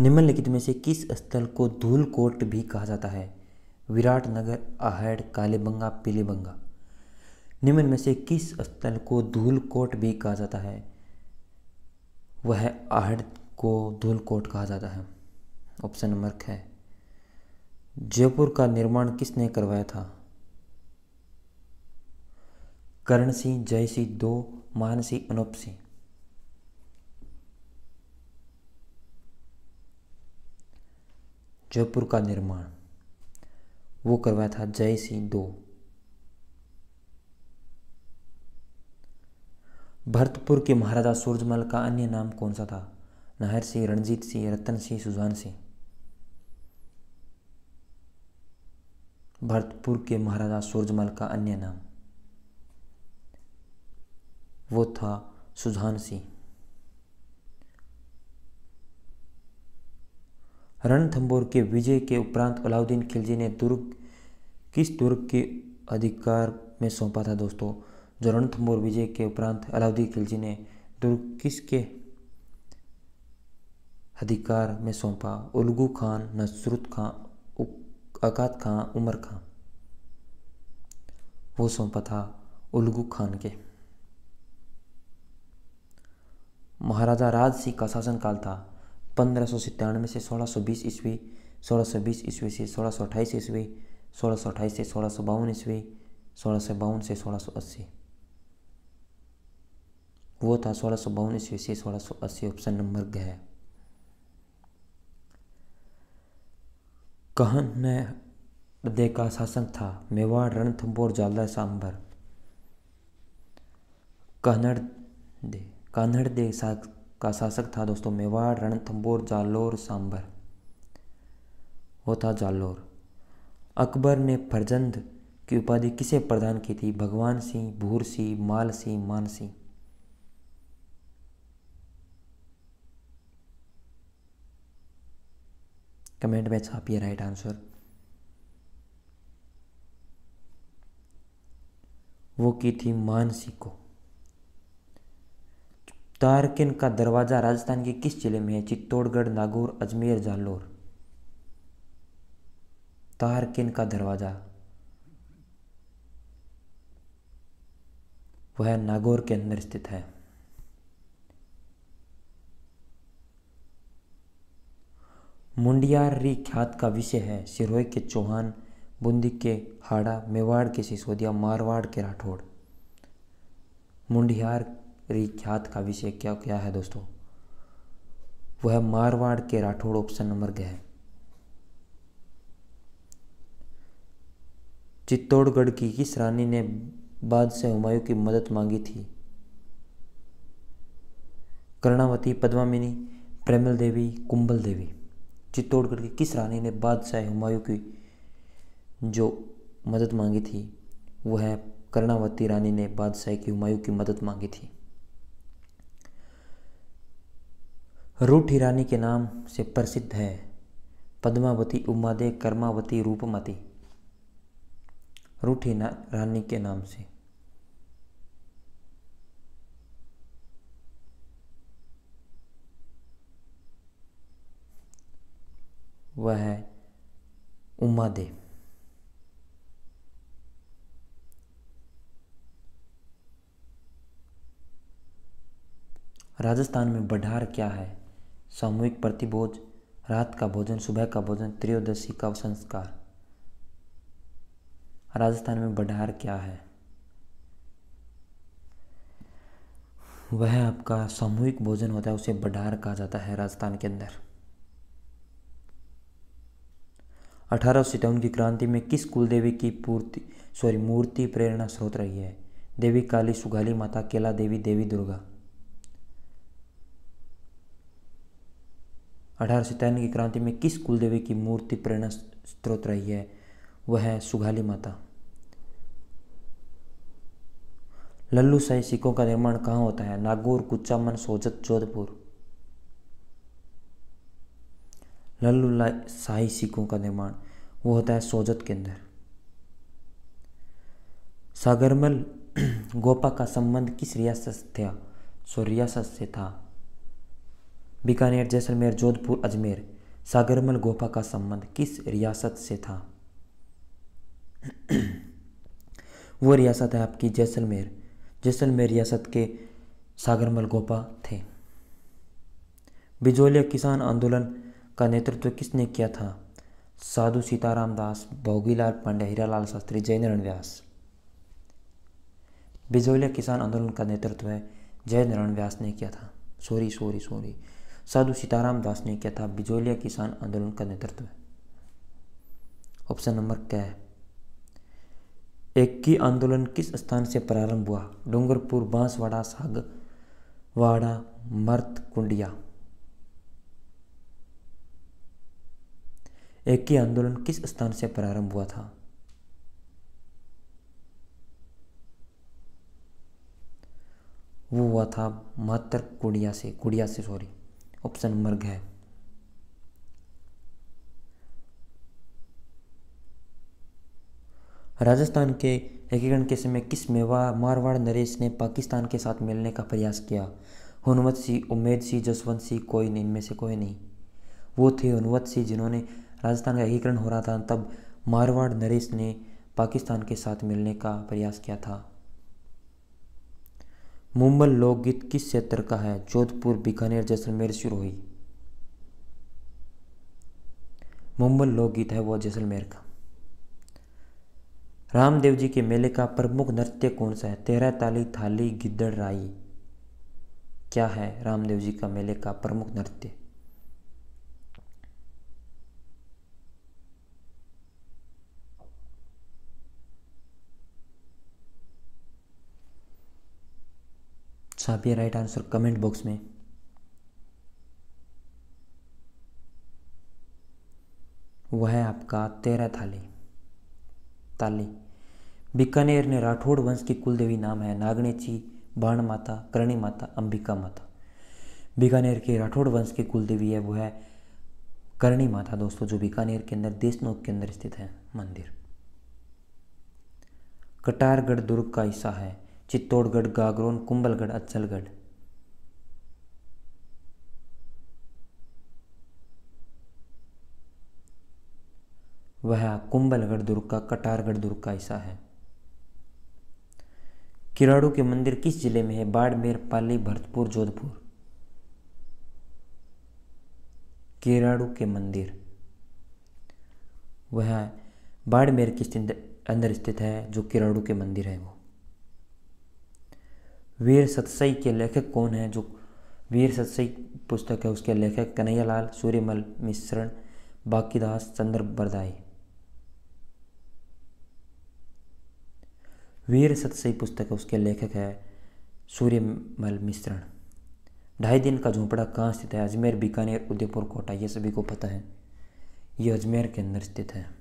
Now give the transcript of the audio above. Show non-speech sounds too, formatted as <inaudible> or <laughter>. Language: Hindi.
निम्नलिखित में से किस स्थल को धूलकोट भी कहा जाता है विराट नगर अहड़ कालीबंगा पीलीबंगा निम्न में से किस स्थल को धूलकोट भी कहा जाता है वह आहड़ को धूलकोट कहा जाता है ऑप्शन नंबर ख जयपुर का निर्माण किसने करवाया था करण सिंह जय सिंह दो मान सिंह अनुप सिंह जयपुर का निर्माण वो करवाया था जय सिंह दो भरतपुर के महाराजा सूरजमल का अन्य नाम कौन सा था नाहर सिंह रणजीत सिंह रतन सिंह सुजान सिंह भरतपुर के महाराजा सूरजमल का अन्य नाम वो था सुजान सिंह रणथंबोर के विजय के उपरांत अलाउद्दीन खिलजी ने दुर्ग किस दुर्ग के अधिकार में सौंपा था दोस्तों जो रणथंबोर विजय के उपरांत अलाउद्दीन खिलजी ने दुर्ग किसके अधिकार में सौंपा उलगू खान नसरुत खां अकात खां उमर खां वो सौंपा था उलगू खान के महाराजा राज सिंह का शासनकाल था पंद्रह सौ सितानवे से सोलह सौ बीस ईस्वी सोलह सौ बीस ईस्वी से सोलह सौ अट्ठाईस ईस्वी सोलह सौ अट्ठाईस से सोलह सौ बावन ईस्वी सोलह सौ बावन से सोलह सौ अस्सी वो था सोलह सौ बावन ईस्वी से सोलह सौ अस्सी ऑप्शन नंबर ग है कहन ने दे का शासन था मेवाड़ रणथंबोर जालदा सांबर कहनड़ दे कान्हड़ दे का शासक था दोस्तों मेवाड़ रणथंबोर जालोर सांभर वो था जालोर अकबर ने फरजंद की उपाधि किसे प्रदान की थी भगवान सिंह भूर सिंह माल सिंह मान सिंह कमेंट में छापिए राइट आंसर वो की थी मानसी को तारकिन का दरवाज़ा राजस्थान के किस जिले में है चित्तौड़गढ़ नागौर अजमेर जालौर तारकिन का दरवाज़ा वह नागौर के अंदर स्थित है मुंडियारी ख्यात का विषय है सिरोही के चौहान बूंदी के हाड़ा मेवाड़ के सिसोदिया मारवाड़ के राठौड़ मुंडियार रिख्यात का विषय क्या क्या है दोस्तों वह मारवाड़ के राठौड़ ऑप्शन नंबर गया चित्तौड़गढ़ की किस रानी ने से हुमायूं की मदद मांगी थी कर्णावती पद्मामिनी प्रेमल देवी कुंबल देवी चित्तौड़गढ़ की किस रानी ने बादशाह हुमायूं की जो मदद मांगी थी वह कर्णावती रानी ने बादशाह की हुमायूं की मदद मांगी थी रूठ हिरानी के नाम से प्रसिद्ध है पद्मावती उमादे कर्मावती रूपमती रूठी रानी के नाम से वह है उमादे राजस्थान में बढार क्या है सामूहिक प्रतिबोध रात का भोजन सुबह का भोजन त्रयोदशी का संस्कार राजस्थान में बढार क्या है वह आपका सामूहिक भोजन होता है उसे बढार कहा जाता है राजस्थान के अंदर अठारह सौ सितावन की क्रांति में किस कुलदेवी की पूर्ति सॉरी मूर्ति प्रेरणा स्रोत रही है देवी काली सुगाली माता केला देवी देवी दुर्गा अठारह की क्रांति में किस कुलदेवी की मूर्ति प्रेरणा स्रोत रही है वह है सुघाली माता लल्लू शाही सिखों का निर्माण कहाँ होता है नागौर कुचामन सोजत जोधपुर लल्लू शाही सिखों का निर्माण वो होता है सोजत के अंदर सागरमल <clears throat> गोपा का संबंध किस रियासत से था सो रियासत से था बीकानेर जैसलमेर जोधपुर अजमेर सागरमल गोफा का संबंध किस रियासत से था <clears throat> वो रियासत है आपकी जैसलमेर जैसलमेर रियासत के सागरमल गोपा थे बिजोलिया किसान आंदोलन का नेतृत्व किसने किया था साधु सीताराम दास भोगीलाल पांडे हीरालाल शास्त्री जयनारायण व्यास बिजोलिया किसान आंदोलन का नेतृत्व है जयनारायण व्यास ने किया था sorry sorry sorry Sadhu Sitaram Das ने किया था बिजोलिया किसान आंदोलन का नेतृत्व ऑप्शन नंबर क्या है की आंदोलन किस स्थान से प्रारंभ हुआ डूंगरपुर बांसवाड़ा साग वाड़ा मर्त कुंडिया एक की आंदोलन किस स्थान से प्रारंभ हुआ था वो हुआ था मातर कुड़िया से कुड़िया से सॉरी ऑप्शन नंबर घ राजस्थान के एकीकरण के समय किस मेवा मारवाड़ नरेश ने पाकिस्तान के साथ मिलने का प्रयास किया हनुमत सिंह उमेद सिंह जसवंत सिंह कोई नहीं इनमें से कोई नहीं वो थे हनुमत सिंह जिन्होंने राजस्थान का एकीकरण हो रहा था तब मारवाड़ नरेश ने पाकिस्तान के साथ मिलने का प्रयास किया था मुंबल लोकगीत किस क्षेत्र का है जोधपुर बीकानेर जैसलमेर सिरोही मुंबल लोकगीत है वो जैसलमेर का रामदेव जी के मेले का प्रमुख नृत्य कौन सा है तेरह ताली थाली गिद्दड़ राई क्या है रामदेव जी का मेले का प्रमुख नृत्य छापिए राइट आंसर कमेंट बॉक्स में वह है आपका तेरह थाली ताली बीकानेर ने राठौड़ वंश की कुलदेवी नाम है नागनेची बाण माता करणी माता अंबिका माता बीकानेर के राठौड़ वंश की कुलदेवी है वो है करणी माता दोस्तों जो बीकानेर के अंदर देशनोक के अंदर स्थित है मंदिर कटारगढ़ दुर्ग का हिस्सा है चित्तौड़गढ़ गागरोन कुंभलगढ़ अचलगढ़ वह कुंभलगढ़ दुर्ग का कटारगढ़ दुर्ग का हिस्सा है किराड़ू के मंदिर किस जिले में है बाड़मेर पाली भरतपुर जोधपुर किराड़ू के मंदिर वह बाड़मेर के अंदर स्थित है जो किराड़ू के मंदिर है वो वीर सतसई के लेखक कौन हैं जो वीर सतसई पुस्तक है उसके लेखक कन्हैयालाल सूर्यमल मिश्रण बाकीदास चंद्र बरदाई वीर सतसई पुस्तक है उसके लेखक है सूर्यमल मिश्रण ढाई दिन का झोंपड़ा कहाँ स्थित है अजमेर बीकानेर उदयपुर कोटा ये सभी को पता है ये अजमेर के अंदर स्थित है